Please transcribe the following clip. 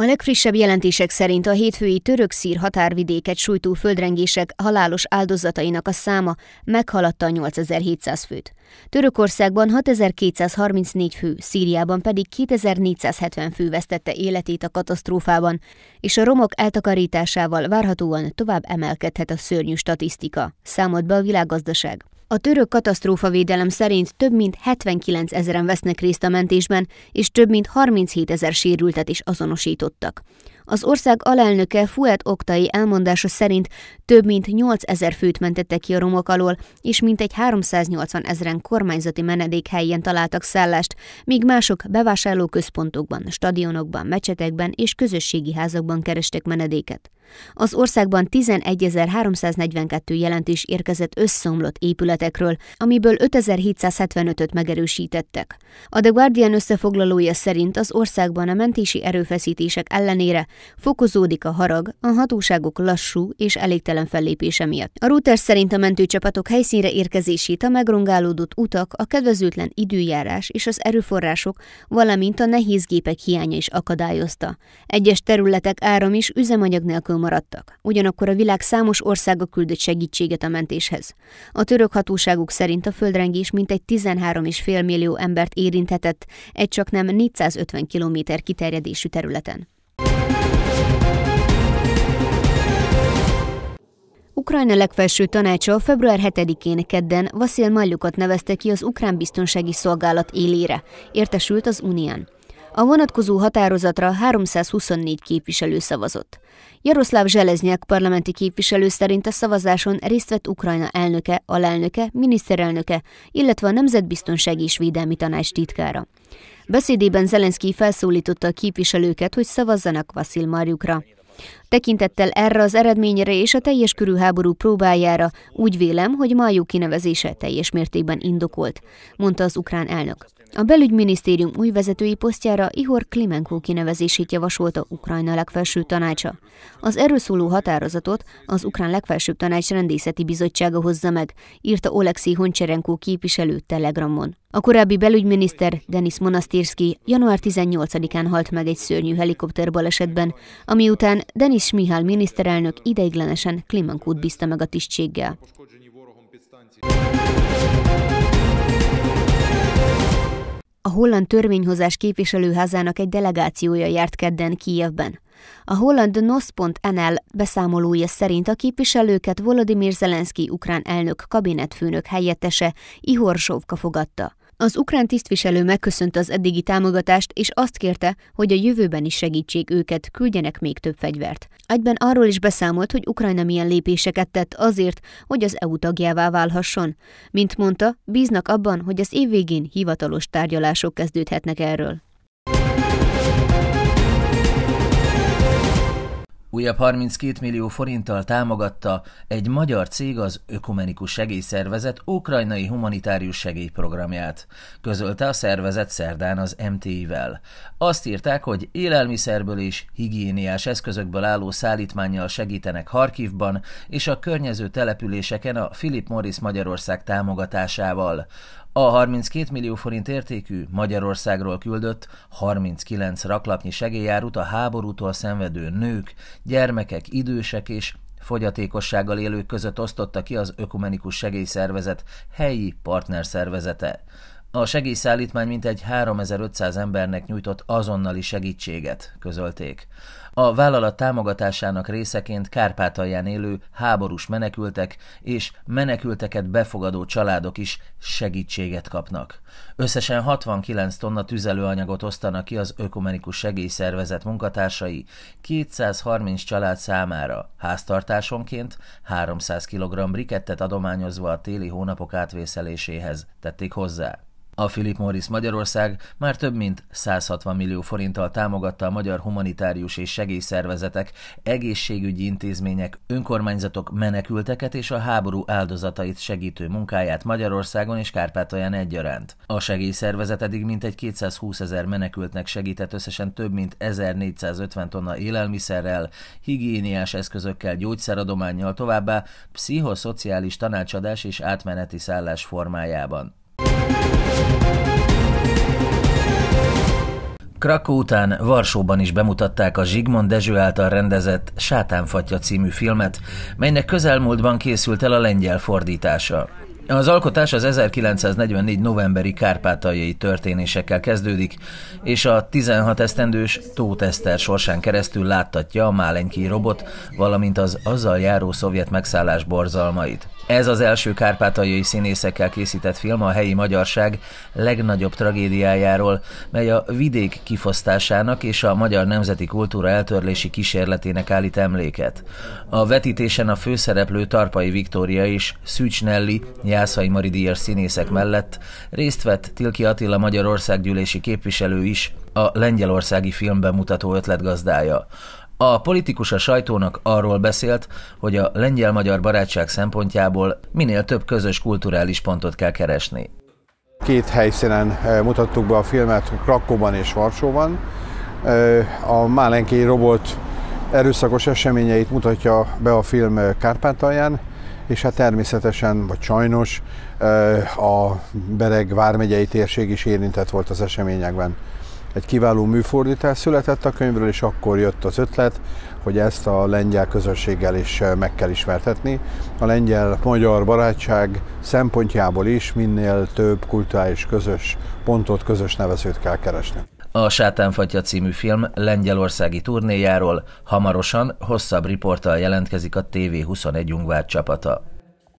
A legfrissebb jelentések szerint a hétfői török-szír határvidéket sújtó földrengések halálos áldozatainak a száma meghaladta 8700 főt. Törökországban 6234 fő, Szíriában pedig 2470 fő vesztette életét a katasztrófában, és a romok eltakarításával várhatóan tovább emelkedhet a szörnyű statisztika, számolt be a világgazdaság. A török katasztrófavédelem szerint több mint 79 ezeren vesznek részt a mentésben, és több mint 37 ezer sérültet is azonosítottak. Az ország alelnöke Fuet Oktai elmondása szerint több mint 8 ezer főt mentette ki a romok alól, és mintegy 380 ezeren kormányzati menedékhelyen találtak szállást, míg mások bevásárlóközpontokban, stadionokban, mecsetekben és közösségi házakban kerestek menedéket. Az országban 11.342 jelentés érkezett összeomlott épületekről, amiből 5775-öt megerősítettek. A The Guardian összefoglalója szerint az országban a mentési erőfeszítések ellenére Fokozódik a harag, a hatóságok lassú és elégtelen fellépése miatt. A Reuters szerint a mentőcsapatok helyszínre érkezését a megrongálódott utak, a kedvezőtlen időjárás és az erőforrások, valamint a nehéz gépek hiánya is akadályozta. Egyes területek áram és üzemanyag nélkül maradtak. Ugyanakkor a világ számos országa küldött segítséget a mentéshez. A török hatóságok szerint a földrengés mintegy 13,5 millió embert érinthetett egy csak nem 450 km kiterjedésű területen. Ukrajna legfelső tanácsa február 7-én kedden Vasil Maljukot nevezte ki az Ukrán Biztonsági Szolgálat élére, értesült az Unián. A vonatkozó határozatra 324 képviselő szavazott. Jaroszláv Zseleznyák parlamenti képviselő szerint a szavazáson részt vett Ukrajna elnöke, alelnöke, miniszterelnöke, illetve a Nemzetbiztonsági és Védelmi Tanács titkára. Beszédében Zelenszky felszólította a képviselőket, hogy szavazzanak Vasil Marjukra. Tekintettel erre az eredményre és a teljes körű háború próbájára úgy vélem, hogy Majú kinevezése teljes mértékben indokolt, mondta az ukrán elnök. A belügyminisztérium új vezetői posztjára Ihor Klimenko kinevezését javasolta Ukrajna legfelső tanácsa. Az erről szóló határozatot az Ukrán legfelsőbb tanács rendészeti bizottsága hozza meg, írta Oleksij Honcserenko képviselő Telegramon. A korábbi belügyminiszter Denis Monastirski január 18-án halt meg egy szörnyű helikopter balesetben, ami után Denis Mihály miniszterelnök ideiglenesen Klimenkót bízta meg a tisztséggel. Thank you. A holland törvényhozás képviselőházának egy delegációja járt kedden Kijevben. A holland NOS.NL beszámolója szerint a képviselőket Volodymyr Zelenszky ukrán elnök kabinetfőnök helyettese Ihor Sovka fogadta. Az ukrán tisztviselő megköszönte az eddigi támogatást, és azt kérte, hogy a jövőben is segítsék őket, küldjenek még több fegyvert. Egyben arról is beszámolt, hogy Ukrajna milyen lépéseket tett azért, hogy az EU tagjává válhasson. Mint mondta, bíznak abban, hogy az év végén hivatalos tárgyalások kezdődhetnek erről. Újabb 32 millió forinttal támogatta egy magyar cég az Ökumenikus Segélyszervezet ukrajnai humanitárius segélyprogramját. Közölte a szervezet szerdán az MTI-vel. Azt írták, hogy élelmiszerből és higiéniás eszközökből álló szállítmányjal segítenek Harkivban és a környező településeken a Philip Morris Magyarország támogatásával. A 32 millió forint értékű Magyarországról küldött 39 raklapnyi segélyárut a háborútól szenvedő nők, gyermekek, idősek és fogyatékossággal élők között osztotta ki az Ökumenikus Segélyszervezet helyi partnerszervezete. A segélyszállítmány mintegy 3500 embernek nyújtott azonnali segítséget, közölték. A vállalat támogatásának részeként Kárpátalján élő háborús menekültek és menekülteket befogadó családok is segítséget kapnak. Összesen 69 tonna tüzelőanyagot osztanak ki az Ökumenikus Segélyszervezet munkatársai 230 család számára, háztartásonként 300 kg brikettet adományozva a téli hónapok átvészeléséhez, tették hozzá. A Philip Morris Magyarország már több mint 160 millió forinttal támogatta a magyar humanitárius és segélyszervezetek, egészségügyi intézmények, önkormányzatok menekülteket és a háború áldozatait segítő munkáját Magyarországon és Kárpátalján egyaránt. A segélyszervezet eddig mintegy 220 ezer menekültnek segített összesen több mint 1450 tonna élelmiszerrel, higiéniás eszközökkel, gyógyszeradományjal, továbbá pszichoszociális tanácsadás és átmeneti szállás formájában. Krakó után Varsóban is bemutatták a Zsigmond Dezső által rendezett Sátánfatya című filmet, melynek közelmúltban készült el a lengyel fordítása. Az alkotás az 1944. novemberi kárpátaljai történésekkel kezdődik, és a 16 esztendős Tóth Eszter sorsán keresztül láttatja a Málenki robot, valamint az azzal járó szovjet megszállás borzalmait. Ez az első kárpátaljai színészekkel készített film a helyi magyarság legnagyobb tragédiájáról, mely a vidék kifosztásának és a magyar nemzeti kultúra eltörlési kísérletének állít emléket. A vetítésen a főszereplő Tarpai Viktória és Szűcs Nelli, Jászai Mari Díjas színészek mellett részt vett Tilki Attila Magyarországgyűlési képviselő is, a lengyelországi filmbemutató ötletgazdája. A politikus a sajtónak arról beszélt, hogy a lengyel-magyar barátság szempontjából minél több közös kulturális pontot kell keresni. Két helyszínen eh, mutattuk be a filmet, Krakóban és Varsóban. Eh, a Málenki robot erőszakos eseményeit mutatja be a film Kárpátalján, és hát természetesen, vagy sajnos eh, a Bereg vármegyei térség is érintett volt az eseményekben. Egy kiváló műfordítás született a könyvről, és akkor jött az ötlet, hogy ezt a lengyel közösséggel is meg kell ismertetni. A lengyel-magyar barátság szempontjából is minél több kulturális közös pontot, közös nevezőt kell keresni. A Sátánfatya című film lengyelországi turnéjáról hamarosan hosszabb riporttal jelentkezik a TV21 Ungvár csapata.